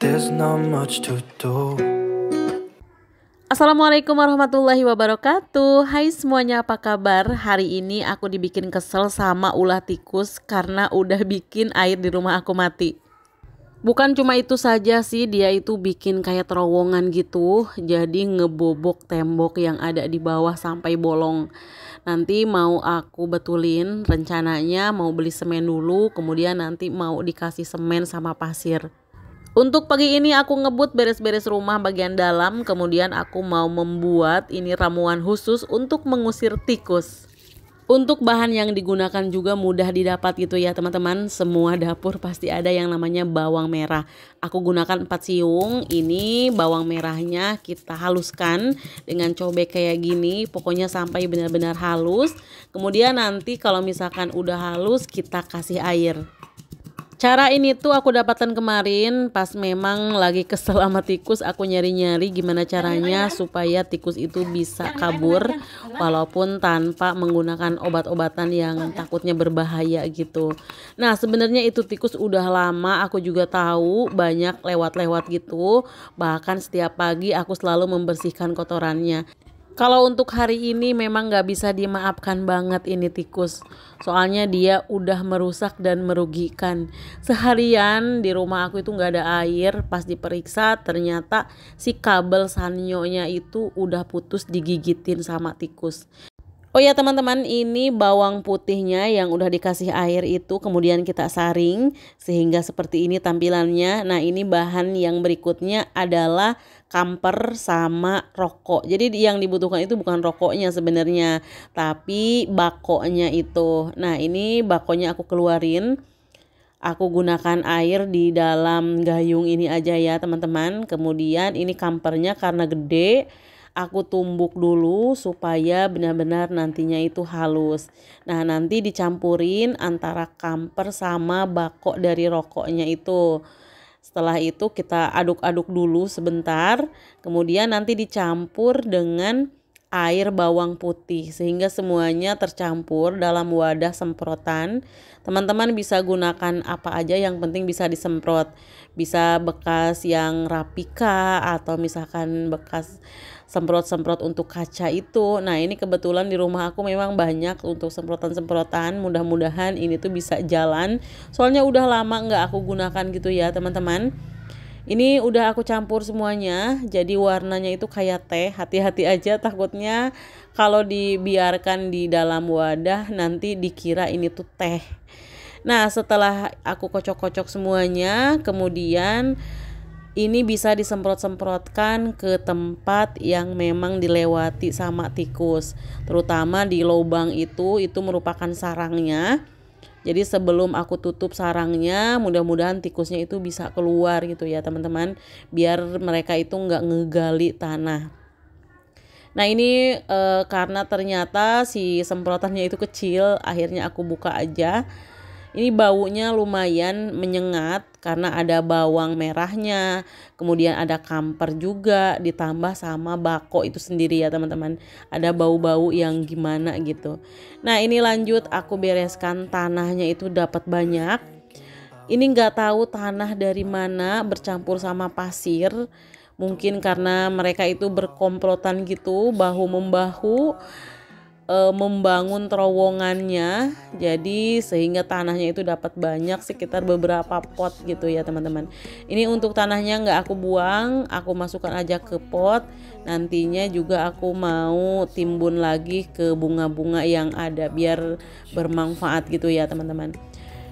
There's not much to do. Assalamualaikum warahmatullahi wabarakatuh Hai semuanya apa kabar Hari ini aku dibikin kesel sama ulah tikus Karena udah bikin air di rumah aku mati Bukan cuma itu saja sih Dia itu bikin kayak terowongan gitu Jadi ngebobok tembok yang ada di bawah sampai bolong Nanti mau aku betulin Rencananya mau beli semen dulu Kemudian nanti mau dikasih semen sama pasir untuk pagi ini aku ngebut beres-beres rumah bagian dalam, kemudian aku mau membuat ini ramuan khusus untuk mengusir tikus. Untuk bahan yang digunakan juga mudah didapat gitu ya teman-teman. Semua dapur pasti ada yang namanya bawang merah. Aku gunakan 4 siung. Ini bawang merahnya kita haluskan dengan cobek kayak gini. Pokoknya sampai benar-benar halus. Kemudian nanti kalau misalkan udah halus kita kasih air. Cara ini tuh aku dapatkan kemarin pas memang lagi kesel sama tikus aku nyari-nyari gimana caranya supaya tikus itu bisa kabur walaupun tanpa menggunakan obat-obatan yang takutnya berbahaya gitu. Nah, sebenarnya itu tikus udah lama aku juga tahu banyak lewat-lewat gitu. Bahkan setiap pagi aku selalu membersihkan kotorannya. Kalau untuk hari ini memang nggak bisa dimaafkan banget ini tikus. Soalnya dia udah merusak dan merugikan. Seharian di rumah aku itu nggak ada air. Pas diperiksa ternyata si kabel sanyonya itu udah putus digigitin sama tikus. Oh ya teman-teman ini bawang putihnya yang udah dikasih air itu kemudian kita saring sehingga seperti ini tampilannya. Nah ini bahan yang berikutnya adalah kamper sama rokok. Jadi yang dibutuhkan itu bukan rokoknya sebenarnya, tapi bakonya itu. Nah, ini bakonya aku keluarin. Aku gunakan air di dalam gayung ini aja ya, teman-teman. Kemudian ini kampernya karena gede, aku tumbuk dulu supaya benar-benar nantinya itu halus. Nah, nanti dicampurin antara kamper sama bakok dari rokoknya itu. Setelah itu kita aduk-aduk dulu sebentar, kemudian nanti dicampur dengan air bawang putih sehingga semuanya tercampur dalam wadah semprotan. Teman-teman bisa gunakan apa aja yang penting bisa disemprot. Bisa bekas yang rapika atau misalkan bekas semprot-semprot untuk kaca itu. Nah, ini kebetulan di rumah aku memang banyak untuk semprotan-semprotan. Mudah-mudahan ini tuh bisa jalan. Soalnya udah lama nggak aku gunakan gitu ya, teman-teman. Ini udah aku campur semuanya, jadi warnanya itu kayak teh. Hati-hati aja takutnya kalau dibiarkan di dalam wadah nanti dikira ini tuh teh. Nah, setelah aku kocok-kocok semuanya, kemudian ini bisa disemprot-semprotkan ke tempat yang memang dilewati sama tikus terutama di lubang itu itu merupakan sarangnya jadi sebelum aku tutup sarangnya mudah-mudahan tikusnya itu bisa keluar gitu ya teman-teman biar mereka itu nggak ngegali tanah Nah ini e, karena ternyata si semprotannya itu kecil akhirnya aku buka aja ini baunya lumayan menyengat karena ada bawang merahnya, kemudian ada kamper juga ditambah sama bako itu sendiri ya teman-teman. Ada bau-bau yang gimana gitu. Nah ini lanjut aku bereskan tanahnya itu dapat banyak. Ini nggak tahu tanah dari mana bercampur sama pasir mungkin karena mereka itu berkomplotan gitu bahu membahu e, membangun terowongannya jadi sehingga tanahnya itu dapat banyak sekitar beberapa pot gitu ya teman-teman ini untuk tanahnya nggak aku buang aku masukkan aja ke pot nantinya juga aku mau timbun lagi ke bunga-bunga yang ada biar bermanfaat gitu ya teman-teman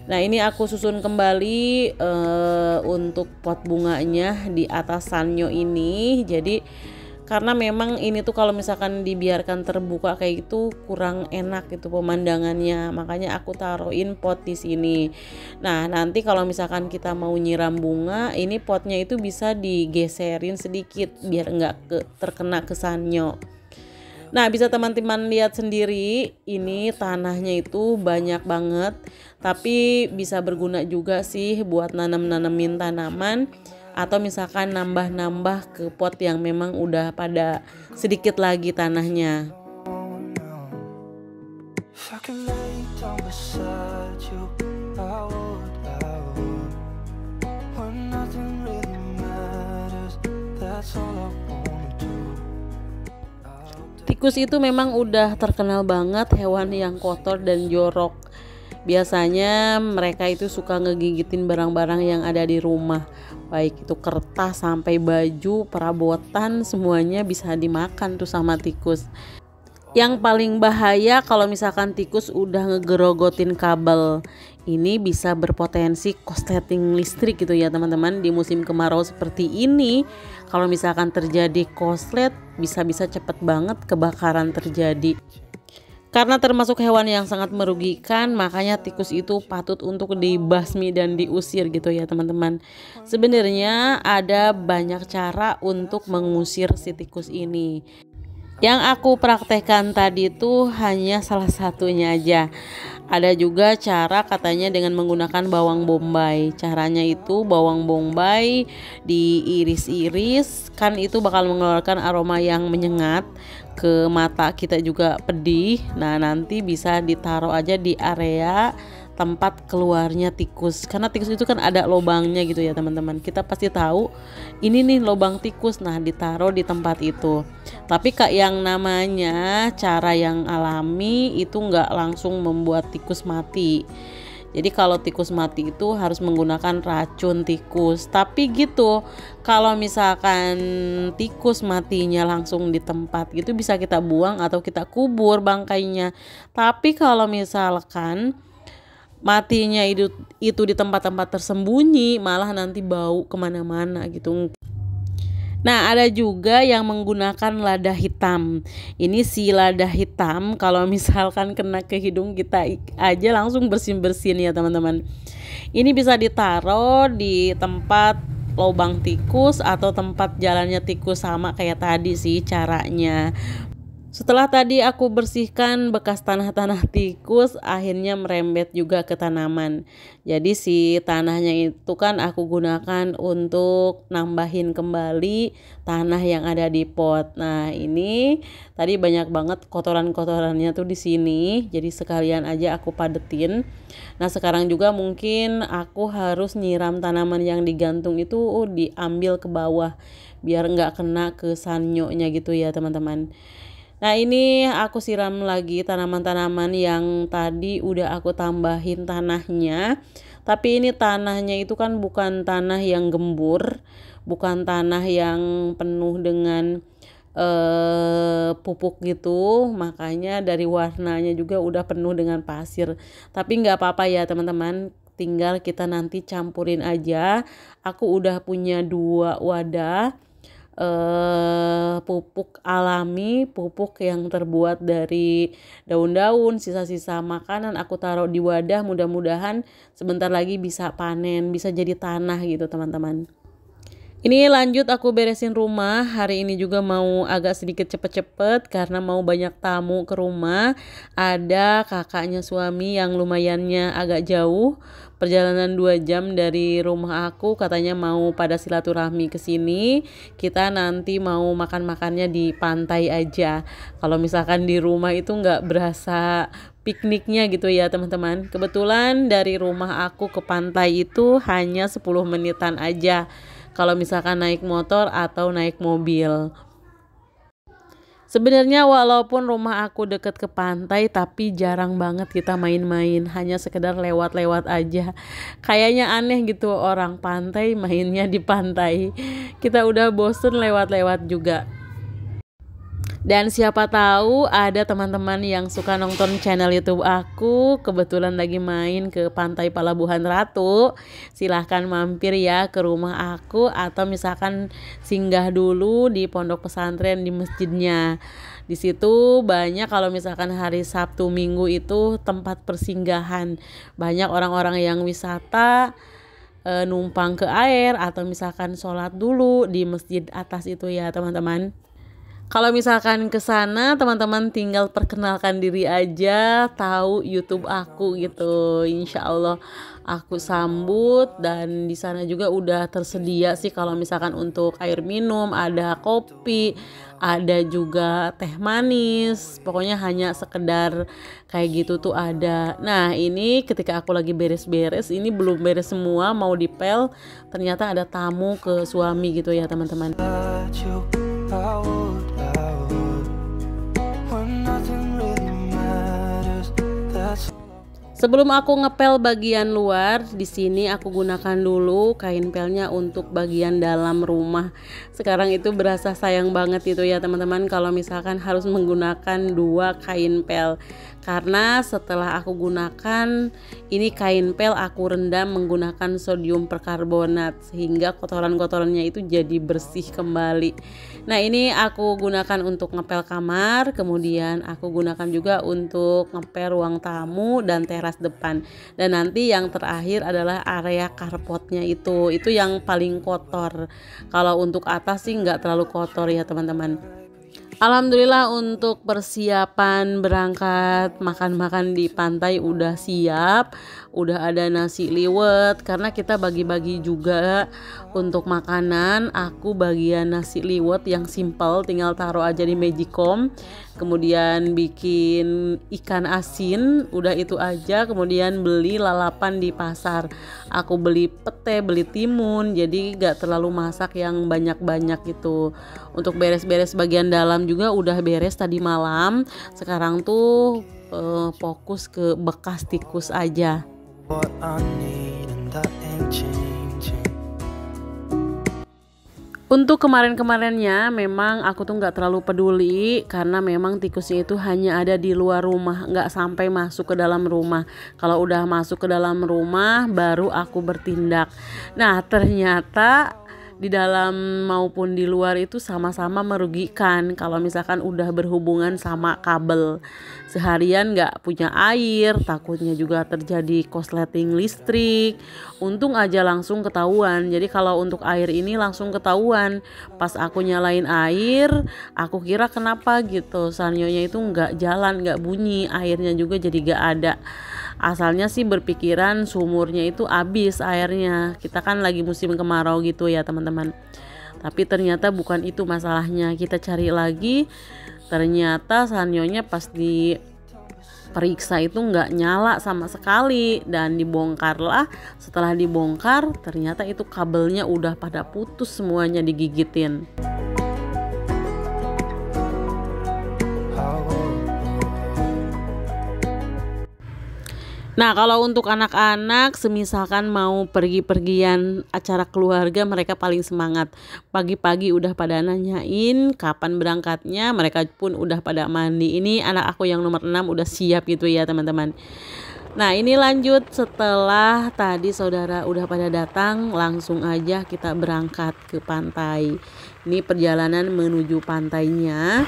Nah ini aku susun kembali uh, untuk pot bunganya di atas sanyo ini. Jadi karena memang ini tuh kalau misalkan dibiarkan terbuka kayak itu kurang enak gitu pemandangannya makanya aku taruhin pot di sini nah nanti kalau misalkan kita mau nyiram bunga ini potnya itu bisa digeserin sedikit biar nggak ke, terkena kesannya Nah, bisa teman-teman lihat sendiri, ini tanahnya itu banyak banget, tapi bisa berguna juga sih buat nanam-nanamin tanaman atau misalkan nambah-nambah ke pot yang memang udah pada sedikit lagi tanahnya. Tikus itu memang udah terkenal banget hewan yang kotor dan jorok. Biasanya mereka itu suka ngegigitin barang-barang yang ada di rumah baik itu kertas sampai baju perabotan semuanya bisa dimakan tuh sama tikus yang paling bahaya kalau misalkan tikus udah ngegerogotin kabel ini bisa berpotensi korsleting listrik gitu ya teman-teman di musim kemarau seperti ini kalau misalkan terjadi korslet bisa-bisa cepet banget kebakaran terjadi karena termasuk hewan yang sangat merugikan, makanya tikus itu patut untuk dibasmi dan diusir gitu ya teman-teman. Sebenarnya ada banyak cara untuk mengusir si tikus ini. Yang aku praktekkan tadi itu hanya salah satunya aja. Ada juga cara katanya dengan menggunakan bawang bombay. Caranya itu bawang bombay diiris-iris, kan itu bakal mengeluarkan aroma yang menyengat ke mata kita juga pedih. Nah, nanti bisa ditaruh aja di area tempat keluarnya tikus karena tikus itu kan ada lubangnya gitu ya teman-teman kita pasti tahu ini nih lubang tikus nah ditaruh di tempat itu tapi kak yang namanya cara yang alami itu nggak langsung membuat tikus mati jadi kalau tikus mati itu harus menggunakan racun tikus. Tapi gitu, kalau misalkan tikus matinya langsung di tempat gitu bisa kita buang atau kita kubur bangkainya. Tapi kalau misalkan matinya itu itu di tempat-tempat tersembunyi malah nanti bau kemana-mana gitu Nah, ada juga yang menggunakan lada hitam. Ini si lada hitam kalau misalkan kena ke hidung kita aja langsung bersin-bersin ya, teman-teman. Ini bisa ditaruh di tempat lubang tikus atau tempat jalannya tikus sama kayak tadi sih caranya. Setelah tadi aku bersihkan bekas tanah-tanah tikus, akhirnya merembet juga ke tanaman. Jadi si tanahnya itu kan aku gunakan untuk nambahin kembali tanah yang ada di pot. Nah, ini tadi banyak banget kotoran-kotorannya tuh di sini. Jadi sekalian aja aku padetin. Nah, sekarang juga mungkin aku harus nyiram tanaman yang digantung itu uh, diambil ke bawah biar nggak kena ke sanyonya gitu ya, teman-teman. Nah ini aku siram lagi tanaman-tanaman yang tadi udah aku tambahin tanahnya Tapi ini tanahnya itu kan bukan tanah yang gembur Bukan tanah yang penuh dengan eh, pupuk gitu Makanya dari warnanya juga udah penuh dengan pasir Tapi nggak apa-apa ya teman-teman Tinggal kita nanti campurin aja Aku udah punya dua wadah eh, pupuk alami, pupuk yang terbuat dari daun-daun, sisa-sisa makanan aku taruh di wadah, mudah-mudahan sebentar lagi bisa panen, bisa jadi tanah gitu teman-teman. Ini lanjut aku beresin rumah. Hari ini juga mau agak sedikit cepet-cepet karena mau banyak tamu ke rumah. Ada kakaknya suami yang lumayannya agak jauh, perjalanan 2 jam dari rumah aku. Katanya mau pada silaturahmi ke sini. Kita nanti mau makan-makannya di pantai aja. Kalau misalkan di rumah itu nggak berasa pikniknya gitu ya teman-teman. Kebetulan dari rumah aku ke pantai itu hanya 10 menitan aja kalau misalkan naik motor atau naik mobil. Sebenarnya walaupun rumah aku deket ke pantai tapi jarang banget kita main-main, hanya sekedar lewat-lewat aja. Kayaknya aneh gitu orang pantai mainnya di pantai. Kita udah bosen lewat-lewat juga. Dan siapa tahu ada teman-teman yang suka nonton channel YouTube aku kebetulan lagi main ke Pantai Palabuhan Ratu, silahkan mampir ya ke rumah aku atau misalkan singgah dulu di pondok pesantren di masjidnya. Di situ banyak kalau misalkan hari Sabtu Minggu itu tempat persinggahan. Banyak orang-orang yang wisata e, numpang ke air atau misalkan sholat dulu di masjid atas itu ya teman-teman. Kalau misalkan ke sana teman-teman tinggal perkenalkan diri aja, tahu YouTube aku gitu. Insya Allah aku sambut dan di sana juga udah tersedia sih kalau misalkan untuk air minum ada kopi, ada juga teh manis. Pokoknya hanya sekedar kayak gitu tuh ada. Nah, ini ketika aku lagi beres-beres, ini belum beres semua mau dipel, ternyata ada tamu ke suami gitu ya, teman-teman. Sebelum aku ngepel bagian luar, di sini aku gunakan dulu kain pelnya untuk bagian dalam rumah. Sekarang itu berasa sayang banget itu ya teman-teman kalau misalkan harus menggunakan dua kain pel karena setelah aku gunakan ini kain pel aku rendam menggunakan sodium perkarbonat sehingga kotoran-kotorannya itu jadi bersih kembali. Nah, ini aku gunakan untuk ngepel kamar, kemudian aku gunakan juga untuk ngepel ruang tamu dan teras depan. Dan nanti yang terakhir adalah area karpotnya itu. Itu yang paling kotor. Kalau untuk atas sih nggak terlalu kotor ya, teman-teman. Alhamdulillah untuk persiapan berangkat makan-makan di pantai udah siap, udah ada nasi liwet karena kita bagi-bagi juga untuk makanan. Aku bagian nasi liwet yang simple tinggal taruh aja di magicom kemudian bikin ikan asin udah itu aja kemudian beli lalapan di pasar aku beli pete beli timun jadi gak terlalu masak yang banyak-banyak gitu untuk beres-beres bagian dalam juga udah beres tadi malam sekarang tuh uh, fokus ke bekas tikus aja What I need and that untuk kemarin-kemarinnya memang aku tuh nggak terlalu peduli karena memang tikusnya itu hanya ada di luar rumah, nggak sampai masuk ke dalam rumah. Kalau udah masuk ke dalam rumah baru aku bertindak. Nah ternyata di dalam maupun di luar itu sama-sama merugikan kalau misalkan udah berhubungan sama kabel seharian nggak punya air takutnya juga terjadi kosleting listrik untung aja langsung ketahuan jadi kalau untuk air ini langsung ketahuan pas aku nyalain air aku kira kenapa gitu sanyonya itu nggak jalan nggak bunyi airnya juga jadi nggak ada asalnya sih berpikiran sumurnya itu habis airnya kita kan lagi musim kemarau gitu ya teman-teman tapi ternyata bukan itu masalahnya kita cari lagi ternyata sanyonya pas di periksa itu nggak nyala sama sekali dan dibongkarlah setelah dibongkar ternyata itu kabelnya udah pada putus semuanya digigitin. Nah, kalau untuk anak-anak semisalkan mau pergi-pergian acara keluarga mereka paling semangat. Pagi-pagi udah pada nanyain kapan berangkatnya, mereka pun udah pada mandi. Ini anak aku yang nomor 6 udah siap gitu ya, teman-teman. Nah, ini lanjut setelah tadi saudara udah pada datang, langsung aja kita berangkat ke pantai. Ini perjalanan menuju pantainya.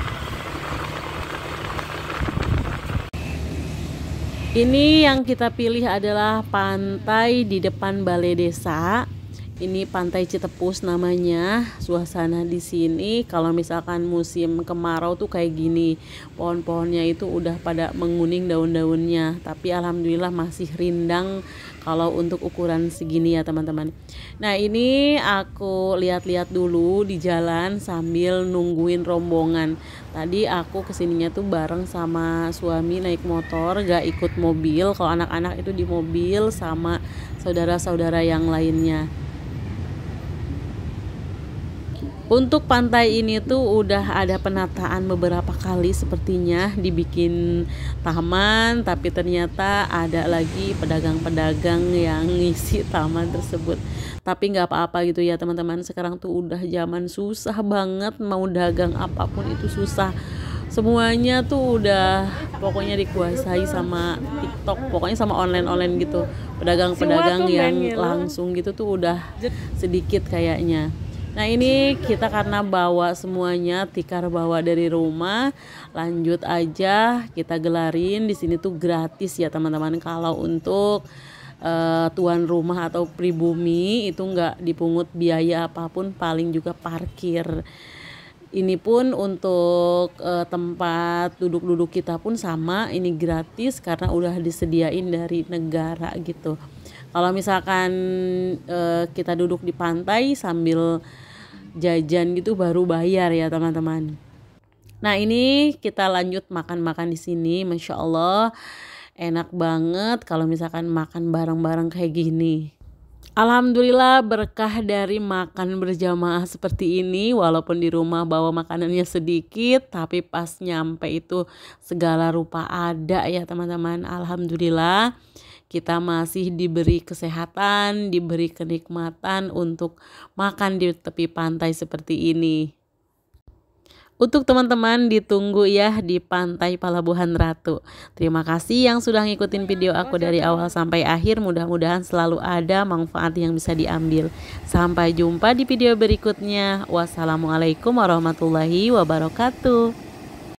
Ini yang kita pilih adalah pantai di depan balai desa. Ini pantai Citepus namanya. Suasana di sini kalau misalkan musim kemarau tuh kayak gini. Pohon-pohonnya itu udah pada menguning daun-daunnya, tapi alhamdulillah masih rindang kalau untuk ukuran segini ya teman-teman nah ini aku lihat-lihat dulu di jalan sambil nungguin rombongan tadi aku kesininya tuh bareng sama suami naik motor gak ikut mobil kalau anak-anak itu di mobil sama saudara-saudara yang lainnya untuk pantai ini tuh udah ada penataan beberapa kali sepertinya dibikin taman tapi ternyata ada lagi pedagang-pedagang yang ngisi taman tersebut. Tapi nggak apa-apa gitu ya teman-teman sekarang tuh udah zaman susah banget mau dagang apapun itu susah semuanya tuh udah pokoknya dikuasai sama TikTok, pokoknya sama online-online gitu. Pedagang-pedagang yang gitu. langsung gitu tuh udah sedikit kayaknya. Nah ini kita karena bawa semuanya tikar bawa dari rumah, lanjut aja kita gelarin di sini tuh gratis ya teman-teman. Kalau untuk uh, tuan rumah atau pribumi itu nggak dipungut biaya apapun, paling juga parkir. Ini pun untuk e, tempat duduk-duduk kita pun sama, ini gratis karena udah disediain dari negara gitu. Kalau misalkan e, kita duduk di pantai sambil jajan gitu baru bayar ya teman-teman. Nah ini kita lanjut makan-makan di sini, masya Allah enak banget kalau misalkan makan bareng-bareng kayak gini. Alhamdulillah berkah dari makan berjamaah seperti ini walaupun di rumah bawa makanannya sedikit tapi pas nyampe itu segala rupa ada ya teman-teman. Alhamdulillah kita masih diberi kesehatan, diberi kenikmatan untuk makan di tepi pantai seperti ini. Untuk teman-teman ditunggu ya di Pantai Palabuhan Ratu. Terima kasih yang sudah ngikutin video aku dari awal sampai akhir. Mudah-mudahan selalu ada manfaat yang bisa diambil. Sampai jumpa di video berikutnya. Wassalamualaikum warahmatullahi wabarakatuh.